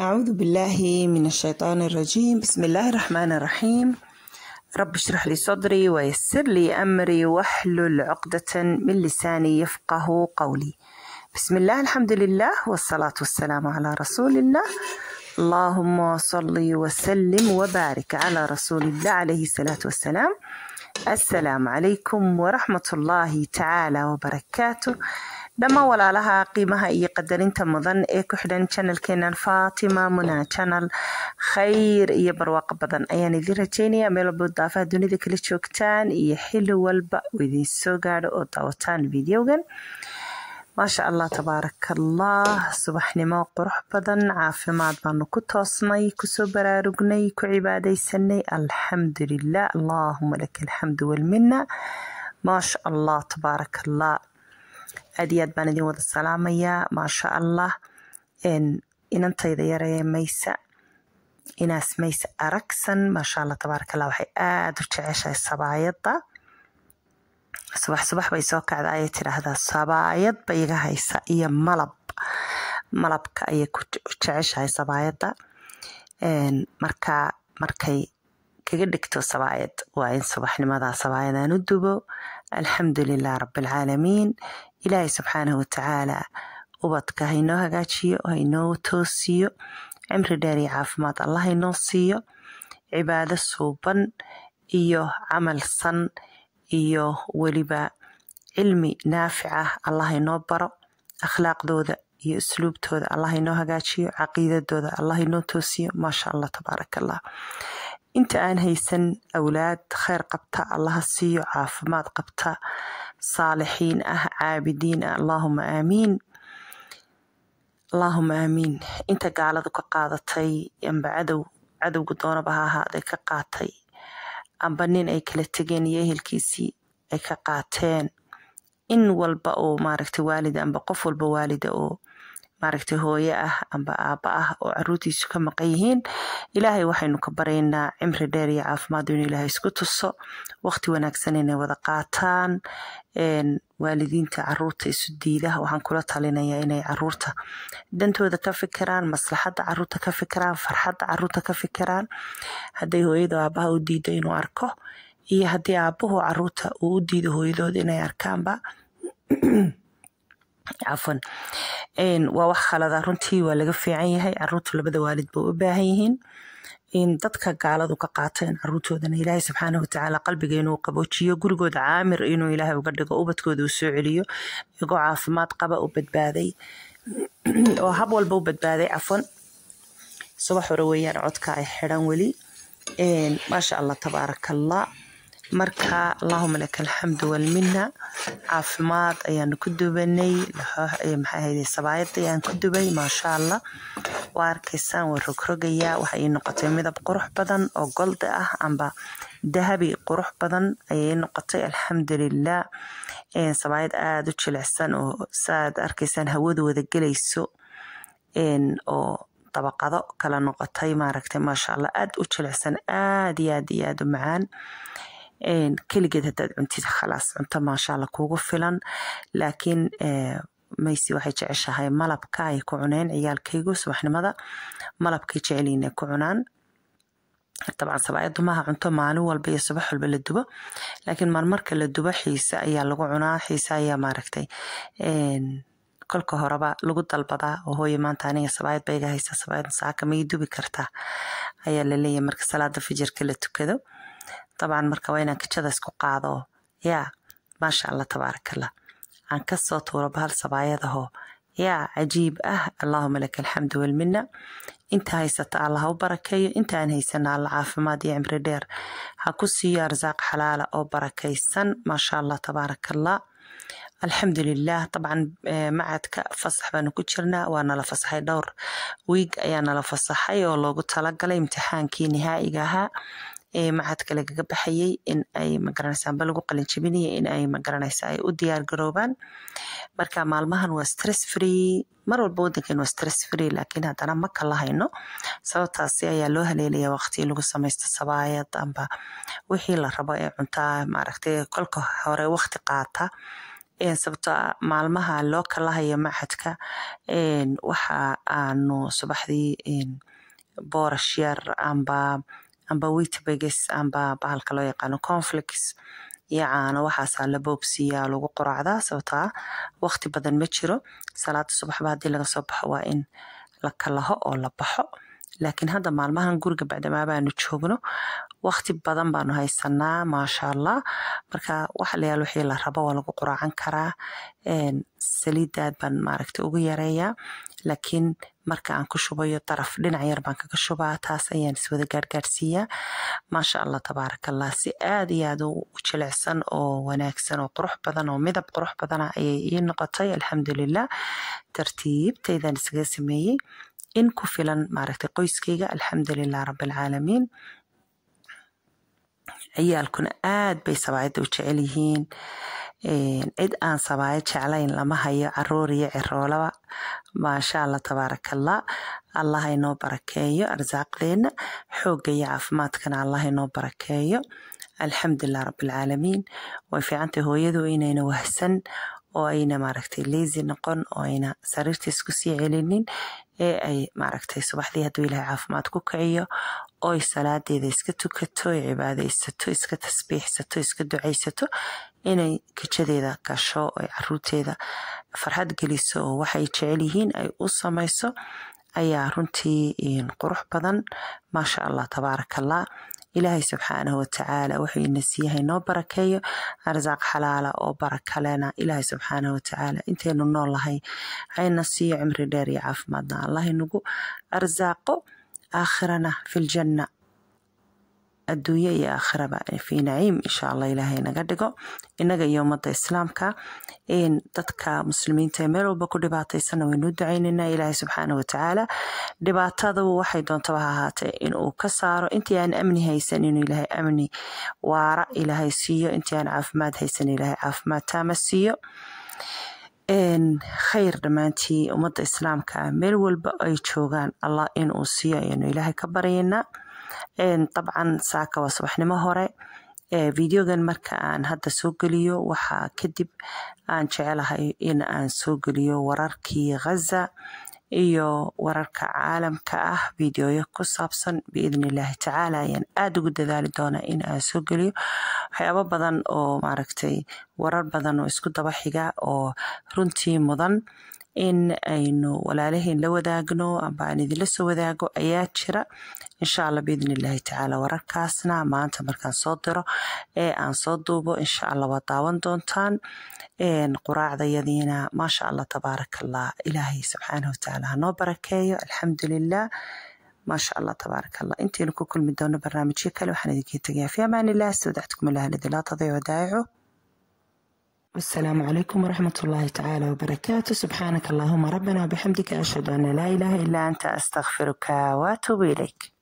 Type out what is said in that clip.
أعوذ بالله من الشيطان الرجيم بسم الله الرحمن الرحيم رب اشرح لي صدري ويسر لي أمري واحلل عقدة من لساني يفقه قولي بسم الله الحمد لله والصلاة والسلام على رسول الله اللهم صل وسلم وبارك على رسول الله عليه الصلاة والسلام السلام عليكم ورحمة الله تعالى وبركاته dhammaan walaalaha qiimaha iyo qadarinta mudan ee ku xidhan janalkeenan fatima muna janal khayr iyo barwaaqo badan ayaan idiin rajeynaya meelabo daafaha dunida kala joogtaan iyo xili walba uu soo gaadho oo daawataan videogan maasha allah tabaaraka subaxnimo qurux badan caafimaad baanu ku toosnay kusoo baraarugnay ku cibaadaysanay alxamdulilah allahuma laka alxamdu walmina maasha allah tabaaraka aad iyo aad baan idin wada salaamayaa maasha allah inantayda yaree maysa inaas mayse aragsan maasha allah tabaaraka waxay aada u jeceshahay sabaayadda subax subax bay soo kacda ayay tidhaahdaa sabaayad ba iga haysa iyo malab malabka ayay ku jeceshahay sabaayadda marka markay kaga dhigto sabaayad waa in subaxnimadaa sabaayadaan u dubo alxamdu lilah rabbialcaalamiin ilaahay subxaanahu watacaala ubadka haynoo hagaajiyo haynoo toosiyo cimri dheer iyo caafimaad allah haynoo siiyo cibaado suuban iyo camal san iyo weliba cilmi naafic ah allah hainoo baro akhlaaqdooda iyo usluubtooda allah haynoo hagaajiyo caqiidadooda allah hainoo toosiyo maasha allah tabaaraka allah inta aan haysan awlaad kheer qabta allaha siiyo caafimaad qabta saalixiin ah caabidiin ah allaahuma aamiin allaahuma aamiin inta gaaladu ka qaadatay amba cadow cadowga doonaba ha ahaaday ka qaatay amba nin ay kala tegeen iyo ehelkiisii ay ka qaateen in walba oo maaragta waalida amba qof walba waalida oo maaragtay hooye ah amba aaba ah oo caruurtiisu ka maqan yihiin ilaahay waxaynu ka baraynaa cimri dheer iyo caafimaadu inu ilaahay isku tuso waqti wanaagsan inay wada qaataan waalidiinta caruurta isu diida waxaan kula talinaya inay caruurta dhantooda ka fikiraan maslaxadda caruurta ka fikiraan farxadda caruurta ka fikiraan hadday hooyada aabbaha u diido inuu arko iyo haddii aabbuhu caruurta uu u diido hooyadooda inay arkaanba cafwan waa wax khalada runtii waa laga fiican yahay caruurta labada waalidba u baahan yihiin in dadka gaaladu ka qaateen caruurtoodana ilaahay subxaana watacaala qalbiga inuu qaboojiyo gurigooda caamir inuu ilaahay uga dhigo ubadkooda uu soo celiyo iyagoo caafimaad qaba u badbaaday oo hab walba u badbaaday cafwan subax hore weeyaan codka ay xiran weli maasha allah tabaaraka marka allahuma laka alxamdu walmina caafimaad ayaanu ku dubanay eh, sabaayada ayaan ku dubay maasha allah waa arkaysaan waa rogrogaya waxa ii noqotay midab qurux badan oo golda ah amba dahabi qurux badan ayay noqotay alxamdulilah sabaayad aada u jilicsan oo saaad arkaysaan hawadu wada gelayso oo dabaqado kala noqotay maaragtay maasha allah aada u jilicsan aada iyo aad iyo aada u macaan keligeed hadaad cuntida khalaas cunto maashaalla kuugu filan laakiin maysi waxay jeceshahay malabka ay ku cuneen ciyaalkaygu subaxnimada malabkay jeceliin ku cunaan dabcan sabaayaddu cunto maalin walba iyo subax walba la dubo laakiin maalmarka la dubo xiise ayaa lagu cunaa xiise ayaa maaragtay kolka horeba lagu dalbadaa oo hooye maanta aniga sabaayad bayga haysa sabaayad masaaka may dubi kartaa ayaa laleeyahay marka salaada fajirka la tukado dabcan marka waa inaan kajada isku qaado yaa maasha allah tabaarakallah aan kasoo tuuro bahal sabaayadahoo yaa cajiib ah allaahuma laka alxamdu walmina inta haysata alla u barakeeyo intaaan haysana alla caafimaad iyo cimri dheer ha ku siiyo arsaaq xalaala oo barakaysan maasha allah tabaarakallah alxamdulilah dabcan macadka fasax baanu ku jirnaa waa nala fasaxay dhowr wiig ayaa nala fasaxay oo loogu talagalay imtixaankii nihaa'iga ahaa maxaadka lagaga baxayay in ay magaranaysa amba lagu qalin jabinaya in ay magaranaysa ay u diyaar garoobaan marka maalmahan waa stress free mar walba wadankan waa stress free laakiin haddana maka la hayno sababtaasi ayaa loo haleelaya waqti lagu samaysto sabaayad amba wixii la rabo ee cuntaa maaragtay kolka hore waqti qaata sababto maalmaha loo kala hayo waxa aanu subaxdii boorash yar amba amba witbages amba bahalka loo yaqaano conflicts iyo caano waxaasaa la boobsiiyaa lagu quraacdaa sababtaa waqti badan ma jiro salaada subaxba haddii laga soo baxo waa in la kalaho oo la baxo laakiin hadda maalmahan guriga bacdamaa baanu joogno waqti badan baanu haysanaa maasha allah marka waxalayaal wixii la rabo waa lagu quraacan karaa saliiddaad baan maaragta ugu yareeyaa laakiin marka aan ku shubayo daraf dhinac yar baan kaga shubaa taas ayaan iswada gaargaarsiiyaa maasha allah tabaarakallah si aad iyo aad u jilicsan oo wanaagsan oo qurux badan oo midab qurux badana ah ayay ii noqotay alxamdulilah tartiibtaydan iskaga sameeyey in ku filan maaragtay qoyskayga alxamdulilah rabbilcaalamiin ciyaalkuna aad bay sabaayadda u jecel yihiin cid aan sabaayad jeclayn lama hayo caruur iyo ciroolaba maasha allah tabaarakallah allah inoo barakeeyo arsaaqdeena xoogga iyo caafimaadkana allah inoo barakeeyo alxamdulilah rabbilcaalamiin way fiicantay hooyadu inayna wahsan oo ayna maaragtay leisi noqon oo ayna sariirta isku sii celinin ee ay maaragtay subaxdii hadduu ilahay caafimaad ku kiciyo oy salaadeeda iska tukato oy cibaadaysato iska tasbiixsato iska ducaysato inay gajadeeda gasho oy caruurteeda farxad geliso oo waxay jecel yihiin ay u samayso ayaa runtii qurux badan maasha allah tabaaraka ilaahay subxaanahu watacaala wuxuu inasiiyahay noo barakeeyo arsaaq xalaala oo barakalena ilaahay subxaanahu watacaala intaynu nool hayna siiyo cimri dheer iyo caafimaadna allah inagu arsaaqo aakhirana filjanna adduunyo iyo aakhiraba fii naciim insha allah ilaahay naga dhigo innaga iyo ummadda islaamka dadka muslimiinta ee meel walba ku dhibaataysana waynu ducaynana ilaahay subxaana watacaala dhibaatadu waxay doontaba ahaatee inuu ka saaro intii aan amni haysan inuu ilaahay amni waara ilaahay siiyo intii aan caafimaad haysan ilaahay caafimaad taama siiyo khayr dhammaantii ummadda islaamka ah. meel walba ay joogaan allah inuu siiyo ayanu ilaahay ka baryaynaa dabcan saaka waa subaxnimo hore videogan marka aan hadda soo geliyo waxaa kadib aan jecelahay in aan soo geliyo wararkii khaza iyo wararka caalamka ah fideoyo ku saabsan biidn tacaala ayaan aada ugu dadaali doonaa in aan soo geliyo waxyaabo badan oo maaragtay warar badan oo isku daba xiga oo runtii mudan in aynu walaalaheen la wadaagno amba aan idinla soo wadaago ayaa jira insha alla biidni tacaala wararkaasna maanta markaan soo diro ee aan soo duubo insha alla waad daawan doontaan quraacdayadiina maasha allah tabaarakallah ilaahay subxaanah watacaala hanoo barakeeyo alxamdulilah maasha allah tabaarak intaynu ku kulmi doono barnaamijyo kale waxaan idinkiin tagayaa fi amaanilah sawdactukum allah laa tadiicu daayicu السلام عليكم ورحمة الله تعالى وبركاته سبحانك اللهم ربنا وبحمدك أشهد أن لا إله إلا أنت أستغفرك وأتوب إليك